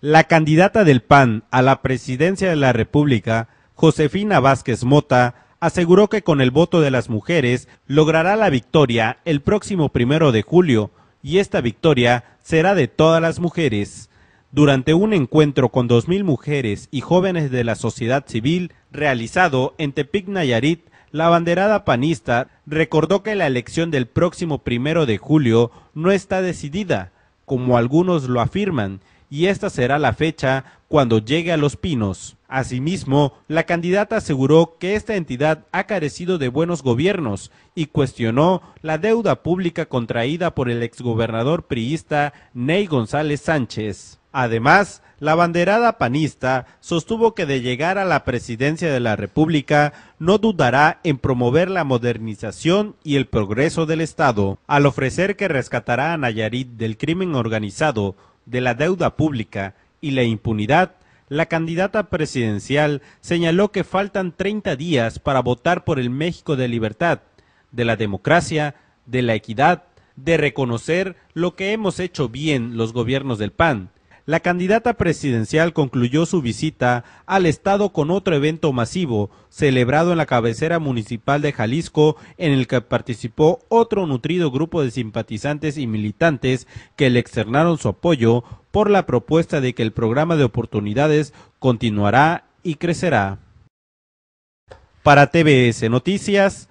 La candidata del PAN a la presidencia de la República, Josefina Vázquez Mota, aseguró que con el voto de las mujeres logrará la victoria el próximo primero de julio y esta victoria será de todas las mujeres. Durante un encuentro con 2.000 mujeres y jóvenes de la sociedad civil realizado en Tepic Nayarit, la banderada panista recordó que la elección del próximo primero de julio no está decidida, como algunos lo afirman, y esta será la fecha cuando llegue a Los Pinos. Asimismo, la candidata aseguró que esta entidad ha carecido de buenos gobiernos y cuestionó la deuda pública contraída por el exgobernador priista Ney González Sánchez. Además, la banderada panista sostuvo que de llegar a la presidencia de la República no dudará en promover la modernización y el progreso del Estado, al ofrecer que rescatará a Nayarit del crimen organizado, de la deuda pública y la impunidad, la candidata presidencial señaló que faltan 30 días para votar por el México de libertad, de la democracia, de la equidad, de reconocer lo que hemos hecho bien los gobiernos del PAN, la candidata presidencial concluyó su visita al Estado con otro evento masivo celebrado en la cabecera municipal de Jalisco, en el que participó otro nutrido grupo de simpatizantes y militantes que le externaron su apoyo por la propuesta de que el programa de oportunidades continuará y crecerá. Para TBS Noticias,